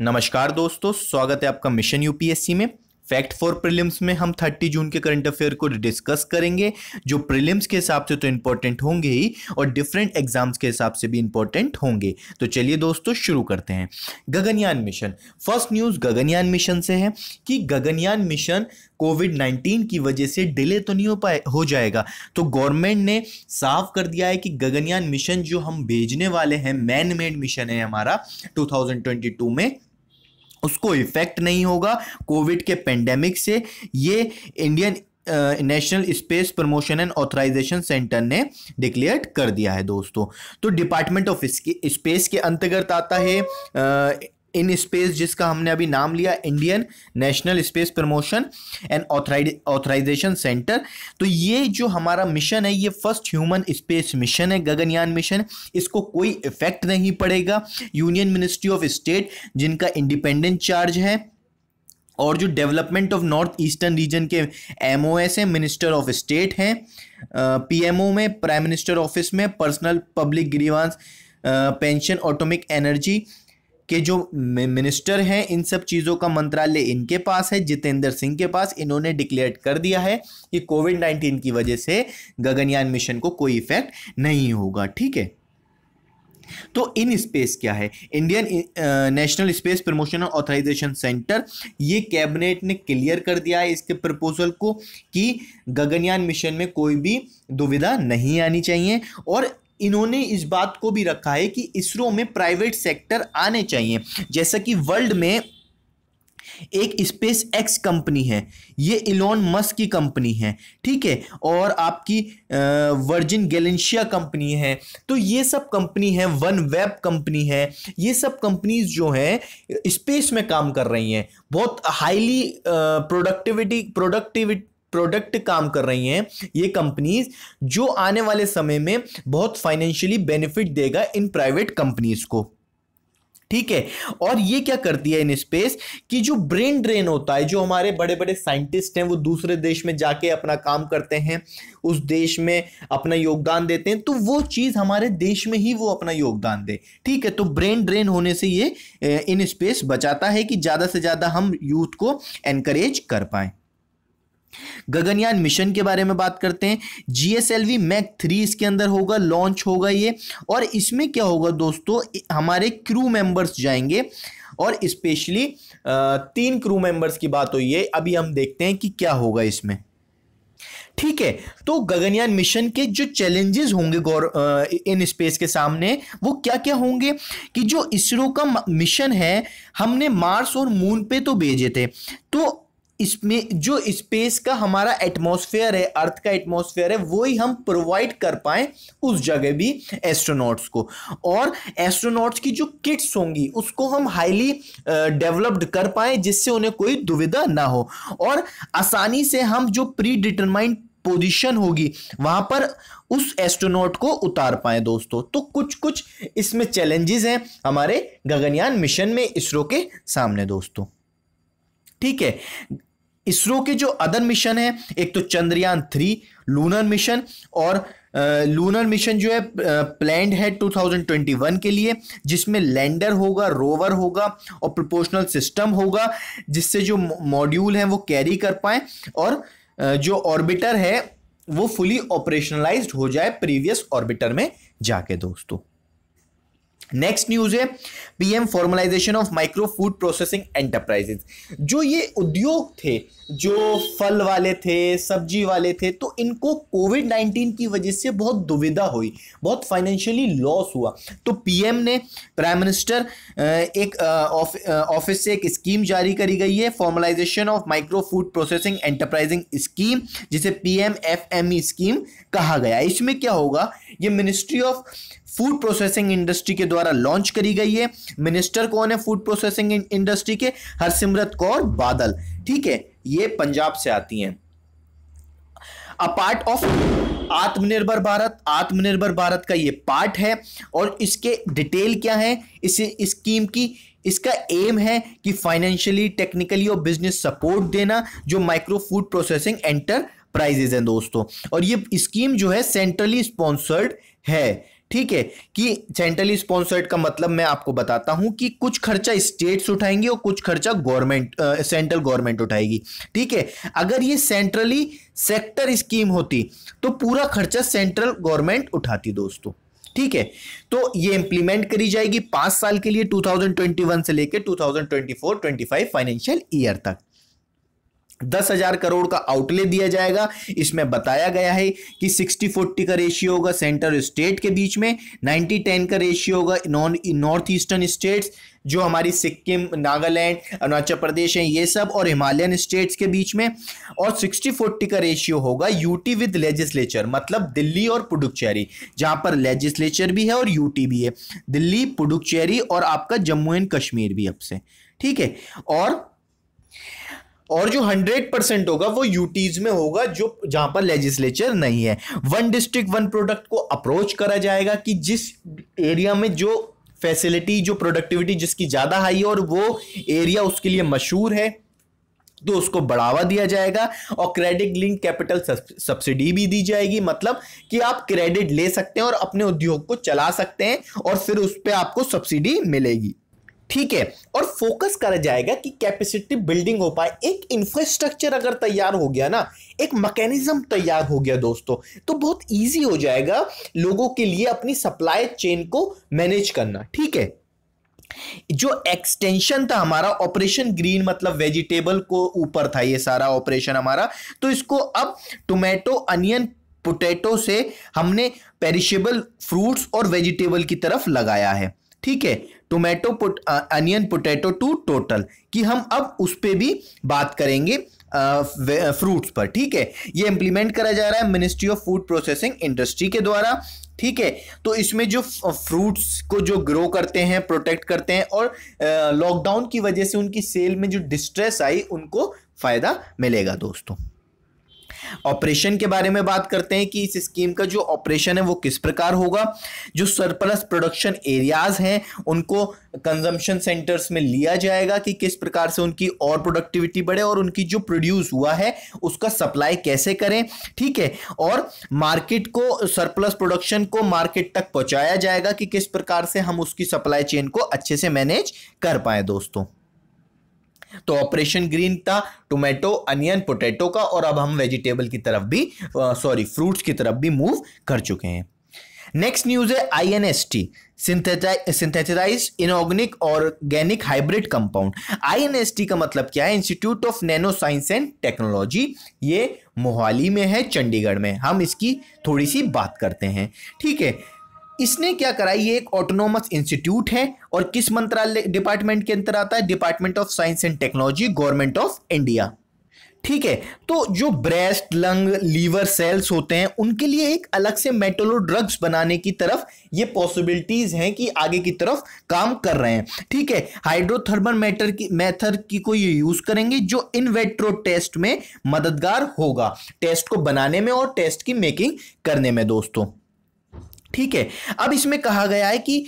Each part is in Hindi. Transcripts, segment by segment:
नमस्कार दोस्तों स्वागत है आपका मिशन यूपीएससी में फैक्ट फॉर प्रीलिम्स में हम 30 जून के करंट अफेयर को डिस्कस करेंगे जो प्रीलिम्स के हिसाब से तो इंपॉर्टेंट होंगे ही और डिफरेंट एग्जाम्स के हिसाब से भी इंपॉर्टेंट होंगे तो चलिए दोस्तों शुरू करते हैं Gaganyaan mission first news Gaganyaan mission से है कि गगनयान मिशन कोविड 19 की वजह से डिले तो नहीं हो पाए हो जाएगा तो गवर्नमेंट ने साफ कर दिया है कि गगनयान मिशन जो हम भेजने वाले हैं मैन मेड मिशन है हमारा 2022 में उसको इफेक्ट नहीं होगा कोविड के पेंडेमिक से ये Indian national space promotion and authorisation centre ने डिक्लेयर कर दिया है दोस्तों तो डिपार्टमेंट ऑफ स्पेस के अंतर्गत आता है इन स्पेस जिसका हमने अभी नाम लिया Indian national space promotion and authorisation centre तो ये जो हमारा मिशन है ये फर्स्ट ह्यूमन स्पेस मिशन है गगनयान मिशन इसको कोई इफेक्ट नहीं पड़ेगा यूनियन मिनिस्ट्री ऑफ स्टेट जिनका इंडिपेंडेंट चार्ज है और जो development of north eastern region के एम ओ एस हैं मिनिस्टर ऑफ स्टेट हैं पी एम ओ में प्राइम मिनिस्टर ऑफिस में personal public grievance pension atomic energy के जो मिनिस्टर हैं इन सब चीज़ों का मंत्रालय इनके पास है जितेंद्र सिंह के पास इन्होंने डिक्लेयर कर दिया है कि कोविड नाइन्टीन की वजह से गगनयान मिशन को कोई इफेक्ट नहीं होगा ठीक है तो इन स्पेस क्या है Indian national space promotion authorisation centre ये कैबिनेट ने क्लियर कर दिया है इसके प्रपोजल को कि गगनयान मिशन में कोई भी दुविधा नहीं आनी चाहिए और इन्होंने इस बात को भी रखा है कि इसरो में प्राइवेट सेक्टर आने चाहिए जैसा कि वर्ल्ड में एक स्पेस एक्स कंपनी है ये इलॉन मस्क की कंपनी है ठीक है और आपकी वर्जिन गैलेंशिया कंपनी है तो ये सब कंपनी है वन वेब कंपनी है ये सब कंपनीज जो हैं स्पेस में काम कर रही हैं बहुत हाईली प्रोडक्टिविटी प्रोडक्टिविटी प्रोडक्ट काम कर रही हैं ये कंपनीज जो आने वाले समय में बहुत फाइनेंशियली बेनिफिट देगा इन प्राइवेट कंपनीज को ठीक है और ये क्या करती है इन स्पेस कि जो ब्रेन ड्रेन होता है जो हमारे बड़े बड़े साइंटिस्ट हैं वो दूसरे देश में जाके अपना काम करते हैं उस देश में अपना योगदान देते हैं तो वो चीज़ हमारे देश में ही वो अपना योगदान दे ठीक है तो ब्रेन ड्रेन होने से ये इन स्पेस बचाता है कि ज़्यादा से ज़्यादा हम यूथ को एनकरेज कर पाएँ गगनयान मिशन के बारे में बात करते हैं जीएसएलवी मैक थ्री इसके अंदर होगा लॉन्च होगा ये और इसमें क्या होगा दोस्तों हमारे क्रू मेंबर्स जाएंगे और स्पेशली तीन क्रू मेंबर्स की बात हुई है अभी हम देखते हैं कि क्या होगा इसमें ठीक है तो गगनयान मिशन के जो चैलेंजेस होंगे गौर इन स्पेस के सामने वो क्या क्या होंगे कि जो इसरो का मिशन है हमने मार्स और मून पे तो भेजे थे तो इसमें जो स्पेस का हमारा एटमॉस्फेयर है अर्थ का एटमॉस्फेयर है वो ही हम प्रोवाइड कर पाए उस जगह भी एस्ट्रोनॉट्स को और एस्ट्रोनॉट्स की जो किट्स होंगी उसको हम हाईली डेवलप्ड कर पाए जिससे उन्हें कोई दुविधा ना हो और आसानी से हम जो प्री डिटरमाइंड पोजीशन होगी वहां पर उस एस्ट्रोनॉट को उतार पाए दोस्तों तो कुछ कुछ इसमें चैलेंजेस हैं हमारे गगनयान मिशन में इसरो के सामने दोस्तों ठीक है इसरो के जो अदर मिशन है एक तो चंद्रयान थ्री लूनर मिशन और लूनर मिशन जो है प्लैंड है 2021 के लिए जिसमें लैंडर होगा रोवर होगा और प्रोपोर्शनल सिस्टम होगा जिससे जो मॉड्यूल है वो कैरी कर पाए और जो ऑर्बिटर है वो फुली ऑपरेशनलाइज्ड हो जाए प्रीवियस ऑर्बिटर में जाके दोस्तों नेक्स्ट न्यूज है PM formalisation of micro food processing enterprises जो ये उद्योग थे जो फल वाले थे सब्जी वाले थे तो इनको कोविड नाइन्टीन की वजह से बहुत दुविधा हुई बहुत फाइनेंशियली लॉस हुआ तो पीएम ने प्राइम मिनिस्टर एक ऑफिस से एक स्कीम जारी करी गई है formalisation of micro food processing enterprising scheme जिसे पी एम स्कीम कहा गया इसमें क्या होगा ये ministry of food processing industry के द्वारा लॉन्च करी गई है मिनिस्टर कौन है फूड प्रोसेसिंग इंडस्ट्री के हरसिमरत कौर बादल ठीक है ये पंजाब से आती हैं अ पार्ट ऑफ आत्मनिर्भर भारत आत्मनिर्भर भारत का ये पार्ट है और इसके डिटेल क्या है इस स्कीम की इसका एम है कि फाइनेंशियली टेक्निकली और बिजनेस सपोर्ट देना जो माइक्रो फूड प्रोसेसिंग एंटरप्राइजेज हैं दोस्तों और ये स्कीम जो है सेंट्रली स्पॉन्सर्ड है ठीक है कि सेंट्रली स्पॉन्सर्ड का मतलब मैं आपको बताता हूं कि कुछ खर्चा स्टेट्स उठाएंगे और कुछ खर्चा गवर्नमेंट सेंट्रल गवर्नमेंट उठाएगी ठीक है अगर ये सेंट्रली सेक्टर स्कीम होती तो पूरा खर्चा सेंट्रल गवर्नमेंट उठाती दोस्तों ठीक है तो ये इंप्लीमेंट करी जाएगी पांच साल के लिए 2021 से लेकर 2024-25 फाइनेंशियल ईयर तक दस हजार करोड़ का आउटले दिया जाएगा इसमें बताया गया है कि सिक्सटी फोर्टी का रेशियो होगा सेंटर स्टेट के बीच में नाइन्टी टेन का रेशियो होगा नॉर्थ ईस्टर्न स्टेट्स जो हमारी सिक्किम नागालैंड अरुणाचल प्रदेश है ये सब और हिमालयन स्टेट्स के बीच में और सिक्सटी फोर्टी का रेशियो होगा यूटी विद लेजिस्लेचर मतलब दिल्ली और पुडुचेरी जहां पर लेजिस्लेचर भी है और यूटी भी है दिल्ली पुडुचेरी और आपका जम्मू एंड कश्मीर भी अब से ठीक है और और जो हंड्रेड परसेंट होगा वो यूटीज में होगा जो जहां पर लेजिस्लेचर नहीं है वन डिस्ट्रिक्ट वन प्रोडक्ट को अप्रोच करा जाएगा कि जिस एरिया में जो फैसिलिटी जो प्रोडक्टिविटी जिसकी ज़्यादा हाई है और वो एरिया उसके लिए मशहूर है तो उसको बढ़ावा दिया जाएगा और क्रेडिट लिंक कैपिटल सब्सिडी भी दी जाएगी मतलब कि आप क्रेडिट ले सकते हैं और अपने उद्योग को चला सकते हैं और फिर उस पर आपको सब्सिडी मिलेगी ठीक है और फोकस करा जाएगा कि कैपेसिटी बिल्डिंग हो पाए एक इंफ्रास्ट्रक्चर अगर तैयार हो गया ना एक मैकेनिज्म तैयार हो गया दोस्तों तो बहुत इजी हो जाएगा लोगों के लिए अपनी सप्लाई चेन को मैनेज करना ठीक है जो एक्सटेंशन था हमारा ऑपरेशन ग्रीन मतलब वेजिटेबल को ऊपर था ये सारा ऑपरेशन हमारा तो इसको अब टोमेटो अनियन पोटैटो से हमने पेरिशेबल फ्रूट्स और वेजिटेबल की तरफ लगाया है ठीक है tomato put onion potato to total कि हम अब उस पर भी बात करेंगे फ्रूट्स uh, uh, पर ठीक है ये इम्प्लीमेंट करा जा रहा है ministry of food processing industry के द्वारा ठीक है तो इसमें जो फ्रूट्स uh, को जो ग्रो करते हैं प्रोटेक्ट करते हैं और लॉकडाउन की वजह से उनकी सेल में जो डिस्ट्रेस आई उनको फ़ायदा मिलेगा दोस्तों ऑपरेशन के बारे में बात करते हैं कि इस स्कीम का जो ऑपरेशन है वो किस प्रकार होगा जो सरप्लस प्रोडक्शन एरियाज हैं उनको कंजम्पशन सेंटर्स में लिया जाएगा कि किस प्रकार से उनकी और प्रोडक्टिविटी बढ़े और उनकी जो प्रोड्यूस हुआ है उसका सप्लाई कैसे करें ठीक है और मार्केट को सरप्लस प्रोडक्शन को मार्केट तक पहुंचाया जाएगा कि किस प्रकार से हम उसकी सप्लाई चेन को अच्छे से मैनेज कर पाए दोस्तों तो ऑपरेशन ग्रीन था टोमेटो अनियन पोटैटो का और अब हम वेजिटेबल की तरफ भी सॉरी फ्रूट्स की तरफ भी मूव कर चुके हैं नेक्स्ट न्यूज है I N S T synthesise inorganic organic hybrid compound I N S T का मतलब क्या है institute of nano science and technology ये मोहाली में है चंडीगढ़ में हम इसकी थोड़ी सी बात करते हैं ठीक है इसने क्या कराई ये एक ऑटोनोमस इंस्टीट्यूट है और किस मंत्रालय डिपार्टमेंट के अंतर आता है department of science and technology government of India ठीक है तो जो ब्रेस्ट लंग लीवर सेल्स होते हैं उनके लिए एक अलग से मेटोलो ड्रग्स बनाने की तरफ ये पॉसिबिलिटीज हैं कि आगे की तरफ काम कर रहे हैं ठीक है हाइड्रोथर्मल मैटर की मेथड की को ये यूज करेंगे जो इन वेट्रो टेस्ट में मददगार होगा टेस्ट को बनाने में और टेस्ट की मेकिंग करने में दोस्तों ठीक है अब इसमें कहा गया है कि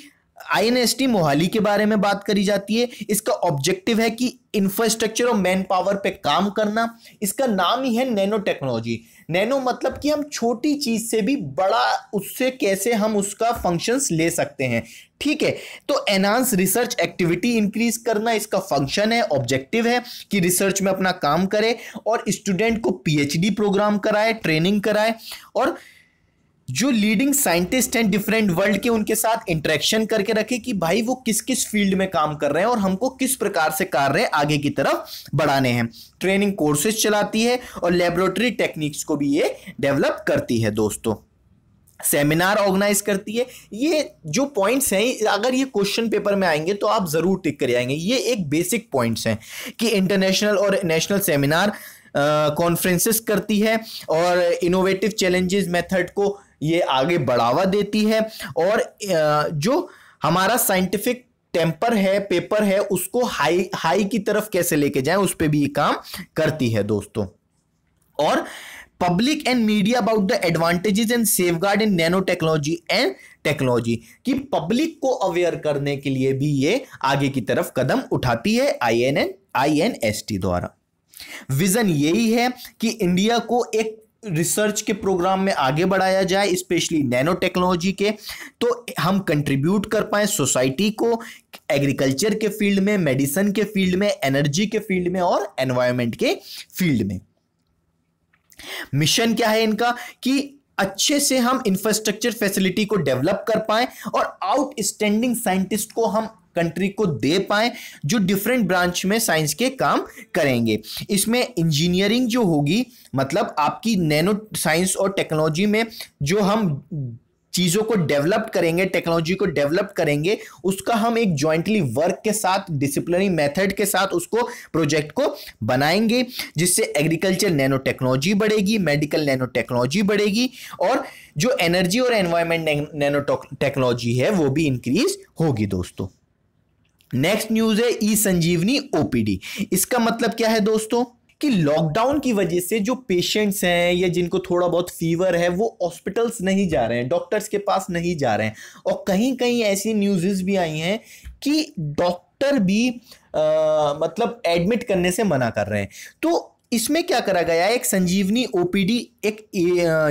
आईएनएसटी मोहाली के बारे में बात करी जाती है इसका ऑब्जेक्टिव है कि इंफ्रास्ट्रक्चर और मैन पावर पर काम करना इसका नाम ही है नैनो टेक्नोलॉजी नैनो मतलब कि हम छोटी चीज से भी बड़ा उससे कैसे हम उसका फंक्शंस ले सकते हैं ठीक है तो एनहांस रिसर्च एक्टिविटी इंक्रीज करना इसका फंक्शन है ऑब्जेक्टिव है कि रिसर्च में अपना काम करे और स्टूडेंट को पीएचडी प्रोग्राम कराए ट्रेनिंग कराए और जो लीडिंग साइंटिस्ट हैं डिफरेंट वर्ल्ड के उनके साथ इंटरेक्शन करके रखें कि भाई वो किस किस फील्ड में काम कर रहे हैं और हमको किस प्रकार से कार्य आगे की तरफ बढ़ाने हैं ट्रेनिंग कोर्सेज चलाती है और लेबोरेटरी टेक्निक्स को भी ये डेवलप करती है दोस्तों सेमिनार ऑर्गेनाइज करती है ये जो पॉइंट्स हैं अगर ये क्वेश्चन पेपर में आएंगे तो आप ज़रूर टिक कर आएंगे ये एक बेसिक पॉइंट्स हैं कि इंटरनेशनल और नेशनल सेमिनार कॉन्फ्रेंसेस करती है और इनोवेटिव चैलेंजेस मेथड को ये आगे बढ़ावा देती है और जो हमारा साइंटिफिक टेम्पर है पेपर है उसको हाई हाई की तरफ कैसे लेके जाए उस पर भी ये काम करती है दोस्तों और public and media about the advantages and safeguard in nano technology and technology कि पब्लिक को अवेयर करने के लिए भी ये आगे की तरफ कदम उठाती है I N N I N S T द्वारा विजन यही है कि इंडिया को एक रिसर्च के प्रोग्राम में आगे बढ़ाया जाए स्पेशली नैनो टेक्नोलॉजी के तो हम कंट्रीब्यूट कर पाए सोसाइटी को एग्रीकल्चर के फील्ड में मेडिसिन के फील्ड में एनर्जी के फील्ड में और एनवायरमेंट के फील्ड में मिशन क्या है इनका कि अच्छे से हम इंफ्रास्ट्रक्चर फैसिलिटी को डेवलप कर पाए और आउटस्टैंडिंग साइंटिस्ट को हम कंट्री को दे पाए जो डिफरेंट ब्रांच में साइंस के काम करेंगे इसमें इंजीनियरिंग जो होगी मतलब आपकी नैनो साइंस और टेक्नोलॉजी में जो हम चीज़ों को डेवलप करेंगे टेक्नोलॉजी को डेवलप करेंगे उसका हम एक जॉइंटली वर्क के साथ डिसिप्लिनरी मेथड के साथ उसको प्रोजेक्ट को बनाएंगे जिससे एग्रीकल्चर नैनो टेक्नोलॉजी बढ़ेगी मेडिकल नैनो टेक्नोलॉजी बढ़ेगी और जो एनर्जी और एनवायरमेंट नैनो टेक्नोलॉजी है वो भी इंक्रीज होगी दोस्तों नेक्स्ट न्यूज है ई संजीवनी ओपीडी इसका मतलब क्या है दोस्तों कि लॉकडाउन की वजह से जो पेशेंट्स हैं या जिनको थोड़ा बहुत फीवर है वो हॉस्पिटल्स नहीं जा रहे हैं डॉक्टर्स के पास नहीं जा रहे हैं और कहीं कहीं ऐसी न्यूज़ भी आई हैं कि डॉक्टर भी आ, मतलब एडमिट करने से मना कर रहे हैं तो इसमें क्या करा गया है एक संजीवनी ओपीडी एक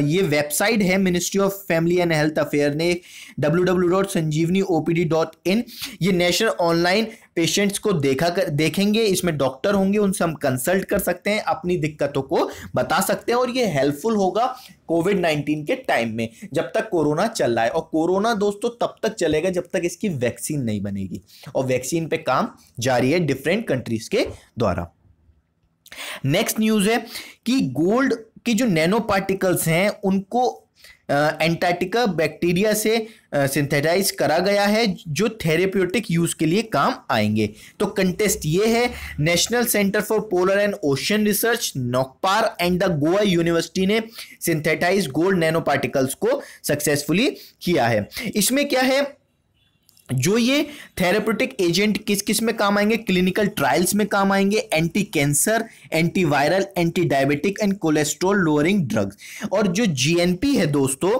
ये वेबसाइट है ministry of family and health affair ने W W dot Sanjeevani O P D dot in ये नेशनल ऑनलाइन पेशेंट्स को देखा कर देखेंगे इसमें डॉक्टर होंगे उनसे हम कंसल्ट कर सकते हैं अपनी दिक्कतों को बता सकते हैं और ये हेल्पफुल होगा कोविड नाइन्टीन के टाइम में जब तक कोरोना चल रहा है और कोरोना दोस्तों तब तक चलेगा जब तक इसकी वैक्सीन नहीं बनेगी और वैक्सीन पे काम जारी है डिफरेंट कंट्रीज के द्वारा नेक्स्ट न्यूज है कि गोल्ड के जो नैनो पार्टिकल्स हैं उनको एंटार्टिका बैक्टीरिया से सिंथेटाइज करा गया है जो थेरेप्यूटिक यूज के लिए काम आएंगे तो कंटेस्ट ये है national centre for polar and ocean research NCPOR and the Goa university ने सिंथेटाइज गोल्ड नैनो पार्टिकल्स को सक्सेसफुली किया है इसमें क्या है जो ये थेरेप्यूटिक एजेंट किस किस में काम आएंगे क्लिनिकल ट्रायल्स में काम आएंगे anti cancer antiviral anti diabetic and cholesterol lowering drugs और जो जीएनपी है दोस्तों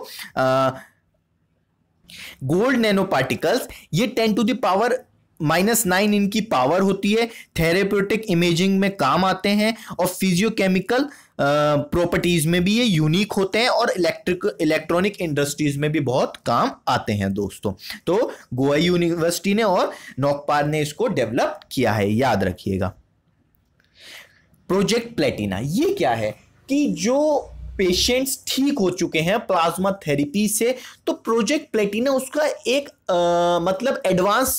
गोल्ड नैनो पार्टिकल्स ये ten to the power minus nine इनकी पावर होती है थेरेप्यूटिक इमेजिंग में काम आते हैं और फिजियोकेमिकल प्रॉपर्टीज में भी ये यूनिक होते हैं और इलेक्ट्रिक इलेक्ट्रॉनिक इंडस्ट्रीज में भी बहुत काम आते हैं दोस्तों तो गोवा यूनिवर्सिटी ने और नोकपाल ने इसको डेवलप किया है याद रखिएगा प्रोजेक्ट प्लेटिना ये क्या है कि जो पेशेंट्स ठीक हो चुके हैं प्लाज्मा थेरेपी से तो प्रोजेक्ट प्लेटिना उसका एक आ, मतलब एडवांस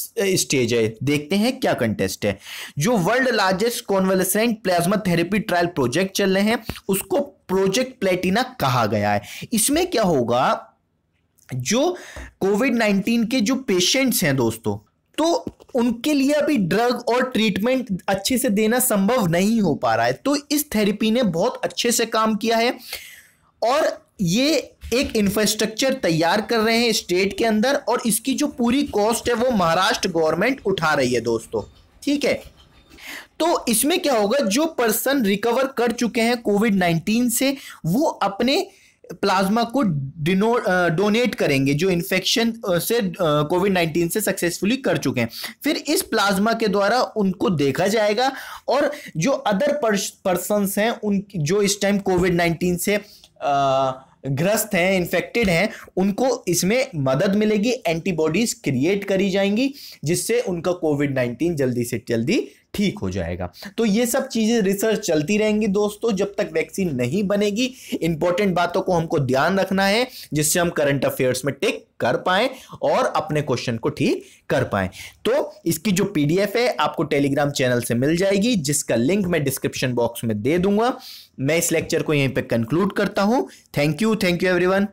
स्टेज है देखते हैं क्या कंटेस्ट है जो world largest convalescent plasma therapy trial project चल रहे हैं उसको प्रोजेक्ट प्लेटिना कहा गया है इसमें क्या होगा जो कोविड नाइन्टीन के जो पेशेंट्स हैं दोस्तों तो उनके लिए अभी ड्रग और ट्रीटमेंट अच्छे से देना संभव नहीं हो पा रहा है तो इस थेरेपी ने बहुत अच्छे से काम किया है और ये एक इंफ्रास्ट्रक्चर तैयार कर रहे हैं स्टेट के अंदर और इसकी जो पूरी कॉस्ट है वो महाराष्ट्र गवर्नमेंट उठा रही है दोस्तों ठीक है तो इसमें क्या होगा जो पर्सन रिकवर कर चुके हैं कोविड नाइन्टीन से वो अपने प्लाज्मा को डिनो डोनेट करेंगे जो इन्फेक्शन से कोविड नाइन्टीन से सक्सेसफुली कर चुके हैं फिर इस प्लाज्मा के द्वारा उनको देखा जाएगा और जो अदर पर्सनस हैं उन जो इस टाइम कोविड नाइन्टीन से ग्रस्त हैं इन्फेक्टेड हैं उनको इसमें मदद मिलेगी एंटीबॉडीज क्रिएट करी जाएंगी जिससे उनका कोविड नाइन्टीन जल्दी से जल्दी ठीक हो जाएगा तो ये सब चीज़ें रिसर्च चलती रहेंगी दोस्तों जब तक वैक्सीन नहीं बनेगी इंपॉर्टेंट बातों को हमको ध्यान रखना है जिससे हम करंट अफेयर्स में टिक कर पाए और अपने क्वेश्चन को ठीक कर पाए तो इसकी जो पीडीएफ है आपको टेलीग्राम चैनल से मिल जाएगी जिसका लिंक मैं डिस्क्रिप्शन बॉक्स में दे दूंगा मैं इस लेक्चर को यहीं पे कंक्लूड करता हूं thank you thank you everyone